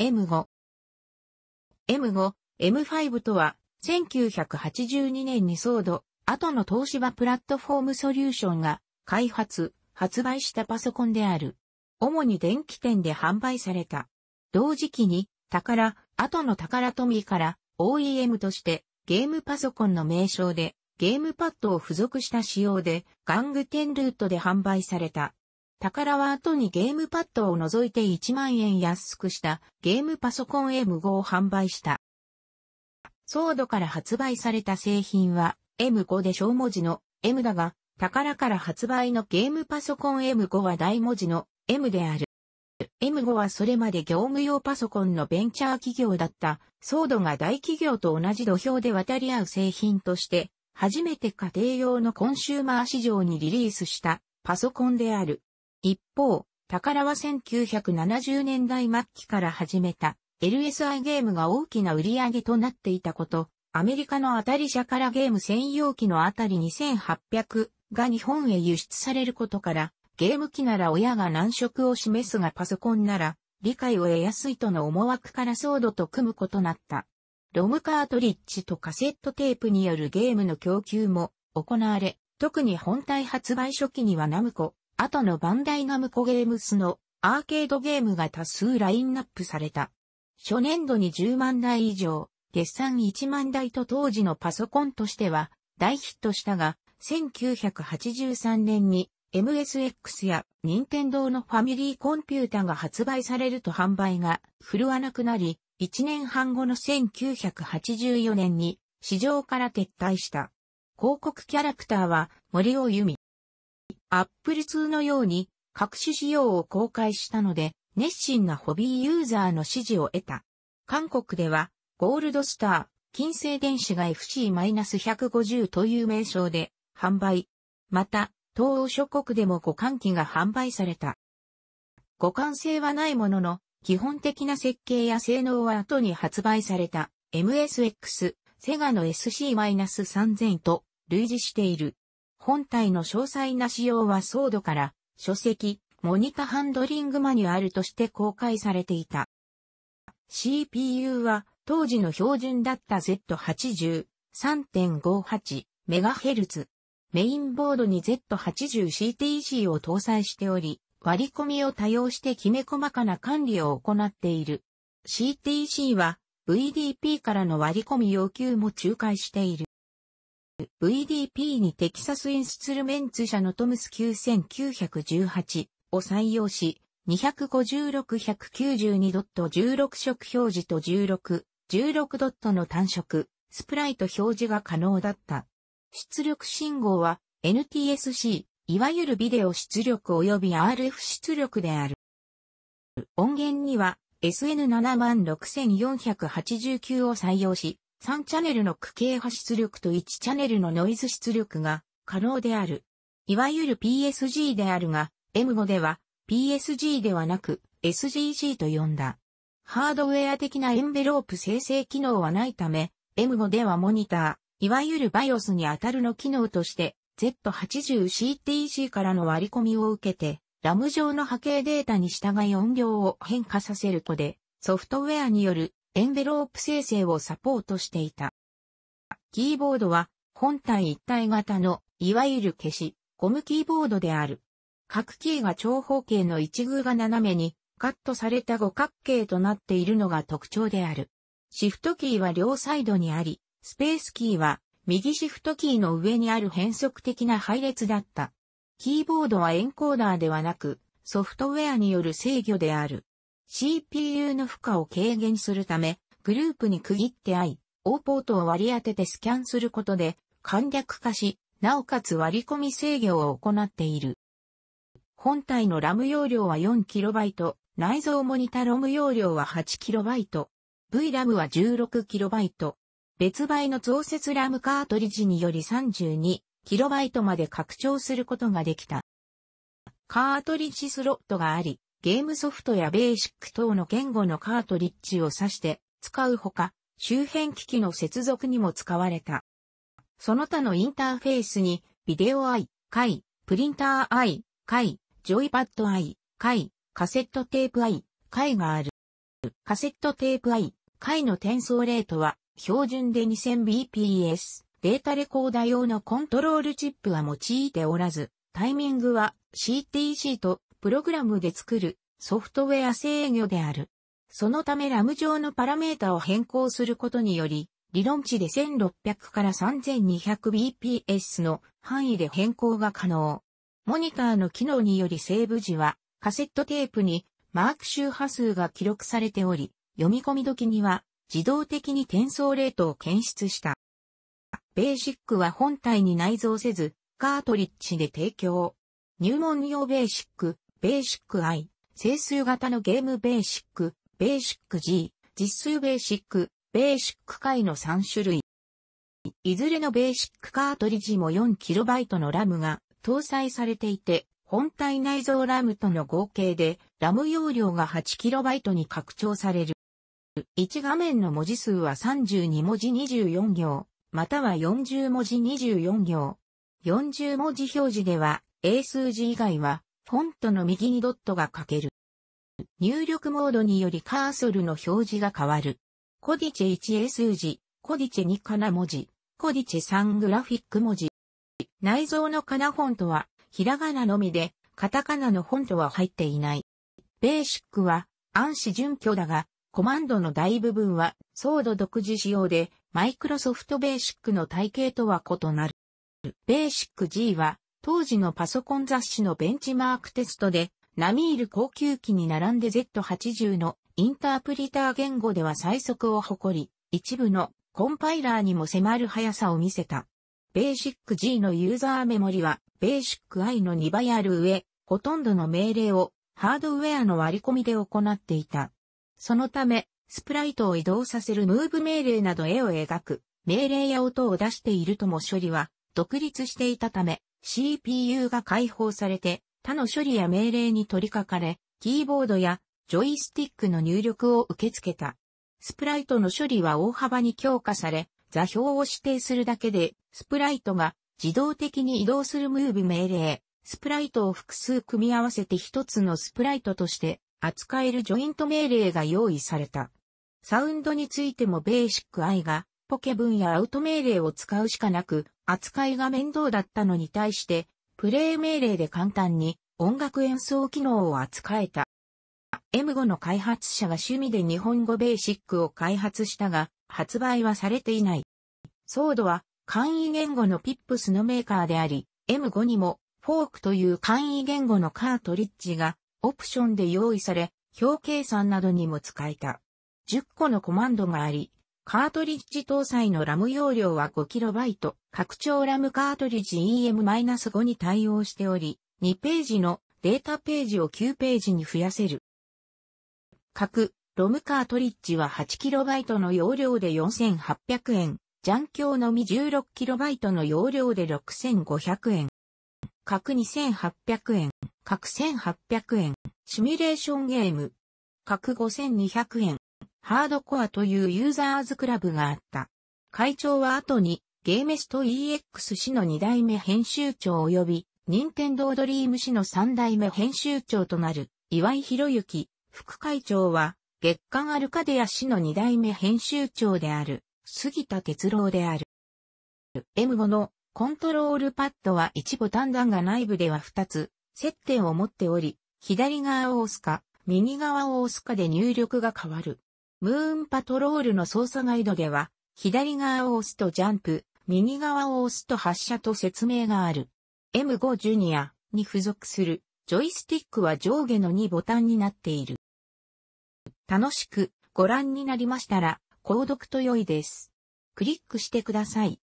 M5。M5、M5 とは、1982年にソード、後の東芝プラットフォームソリューションが開発、発売したパソコンである。主に電気店で販売された。同時期に、宝、後の宝富から OEM としてゲームパソコンの名称でゲームパッドを付属した仕様で玩具店ルートで販売された宝は後にゲームパッドを除いて1万円安くしたゲームパソコン M5 を販売した。ソードから発売された製品は M5 で小文字の M だが、宝から発売のゲームパソコン M5 は大文字の M である。M5 はそれまで業務用パソコンのベンチャー企業だったソードが大企業と同じ土俵で渡り合う製品として、初めて家庭用のコンシューマー市場にリリースしたパソコンである。一方、宝は1970年代末期から始めた LSI ゲームが大きな売り上げとなっていたこと、アメリカの当たり社からゲーム専用機のあたり2800が日本へ輸出されることから、ゲーム機なら親が難色を示すがパソコンなら理解を得やすいとの思惑からソードと組むことなった。ロムカートリッジとカセットテープによるゲームの供給も行われ、特に本体発売初期にはナムコ、後のバンダイナムコゲームスのアーケードゲームが多数ラインナップされた。初年度に10万台以上、月産1万台と当時のパソコンとしては大ヒットしたが、1983年に MSX や任天堂のファミリーコンピュータが発売されると販売が振るわなくなり、1年半後の1984年に市場から撤退した。広告キャラクターは森尾由美。Apple II のように各種仕様を公開したので、熱心なホビーユーザーの支持を得た。韓国では、ゴールドスター、金星電子が FC-150 という名称で販売。また、東欧諸国でも互換機が販売された。互換性はないものの、基本的な設計や性能は後に発売された MSX、セガの SC-3000 と類似している。本体の詳細な仕様はソードから書籍、モニタハンドリングマニュアルとして公開されていた。CPU は当時の標準だった Z80、3.58MHz。メインボードに Z80CTC を搭載しており、割り込みを多用してきめ細かな管理を行っている。CTC は VDP からの割り込み要求も仲介している。VDP にテキサスインストゥルメンツ社のトムス9918を採用し、256-192.16色表示と16、16ドットの単色、スプライト表示が可能だった。出力信号は NTSC、いわゆるビデオ出力及び RF 出力である。音源には SN76489 を採用し、3チャンネルの区形波出力と1チャンネルのノイズ出力が可能である。いわゆる PSG であるが、M5 では PSG ではなく SGG と呼んだ。ハードウェア的なエンベロープ生成機能はないため、M5 ではモニター、いわゆる BIOS に当たるの機能として、Z80CTG からの割り込みを受けて、ラム上の波形データに従い音量を変化させる子で、ソフトウェアによるエンベロープ生成をサポートしていた。キーボードは本体一体型のいわゆる消し、ゴムキーボードである。各キーが長方形の一具が斜めにカットされた五角形となっているのが特徴である。シフトキーは両サイドにあり、スペースキーは右シフトキーの上にある変則的な配列だった。キーボードはエンコーダーではなく、ソフトウェアによる制御である。CPU の負荷を軽減するため、グループに区切ってオ O ポートを割り当ててスキャンすることで、簡略化し、なおかつ割り込み制御を行っている。本体のラム容量は 4KB、内蔵モニタロム容量は 8KB、VRAM は 16KB、別売の増設ラムカートリッジにより 32KB まで拡張することができた。カートリッジスロットがあり、ゲームソフトやベーシック等の言語のカートリッジを指して使うほか、周辺機器の接続にも使われた。その他のインターフェースに、ビデオ i、回、プリンター i、回、ジョイパッド i、回、カセットテープ i、回がある。カセットテープ i、回の転送レートは、標準で 2000bps。データレコーダー用のコントロールチップは用いておらず、タイミングは CTC とプログラムで作るソフトウェア制御である。そのためラム上のパラメータを変更することにより、理論値で1600から 3200bps の範囲で変更が可能。モニターの機能によりセーブ時はカセットテープにマーク周波数が記録されており、読み込み時には自動的に転送レートを検出した。ベーシックは本体に内蔵せず、カートリッジで提供。入門用ベーシック、ベーシック I、整数型のゲームベーシック、ベーシック G、実数ベーシック、ベーシック解の3種類。いずれのベーシックカートリッジも 4KB のラムが搭載されていて、本体内蔵ラムとの合計で、ラム容量が 8KB に拡張される。1画面の文字数は32文字24行、または40文字24行。40文字表示では、英数字以外はフォントの右にドットが書ける。入力モードによりカーソルの表示が変わる。コディチェ 1A 数字、コディチェ2カナ文字、コディチェ3グラフィック文字。内蔵のカナフォントは、ひらがなのみで、カタカナのフォントは入っていない。ベーシックは、暗視準拠だが、コマンドの大部分は、ソード独自仕様で、マイクロソフトベーシックの体系とは異なる。ベーシック G は、当時のパソコン雑誌のベンチマークテストで、ナミール高級機に並んで Z80 のインタープリター言語では最速を誇り、一部のコンパイラーにも迫る速さを見せた。ベーシック G のユーザーメモリは、ベーシック I の2倍ある上、ほとんどの命令をハードウェアの割り込みで行っていた。そのため、スプライトを移動させるムーブ命令など絵を描く、命令や音を出しているとも処理は独立していたため、CPU が解放されて他の処理や命令に取り掛かれ、キーボードやジョイスティックの入力を受け付けた。スプライトの処理は大幅に強化され、座標を指定するだけで、スプライトが自動的に移動するムーブ命令、スプライトを複数組み合わせて一つのスプライトとして扱えるジョイント命令が用意された。サウンドについてもベーシック I がポケ分やアウト命令を使うしかなく、扱いが面倒だったのに対して、プレイ命令で簡単に音楽演奏機能を扱えた。M5 の開発者が趣味で日本語ベーシックを開発したが、発売はされていない。ソードは簡易言語のピップスのメーカーであり、M5 にもフォークという簡易言語のカートリッジがオプションで用意され、表計算などにも使えた。10個のコマンドがあり、カートリッジ搭載のラム容量は 5KB。拡張ラムカートリッジ EM-5 に対応しており、2ページのデータページを9ページに増やせる。各、ロムカートリッジは 8KB の容量で4800円、ジャンキョウのみ 16KB の容量で6500円。各2800円、各1800円、シミュレーションゲーム、各5200円、ハードコアというユーザーズクラブがあった。会長は後にゲーメスト EX 氏の2代目編集長及び、任天堂ドリーム氏の3代目編集長となる、岩井博之、副会長は、月刊アルカデア氏の2代目編集長である、杉田哲郎である。M5 のコントロールパッドは1ボタン弾が内部では2つ、接点を持っており、左側を押すか、右側を押すかで入力が変わる。ムーンパトロールの操作ガイドでは、左側を押すとジャンプ、右側を押すと発射と説明がある。M5 ジュニアに付属するジョイスティックは上下の2ボタンになっている。楽しくご覧になりましたら、購読と良いです。クリックしてください。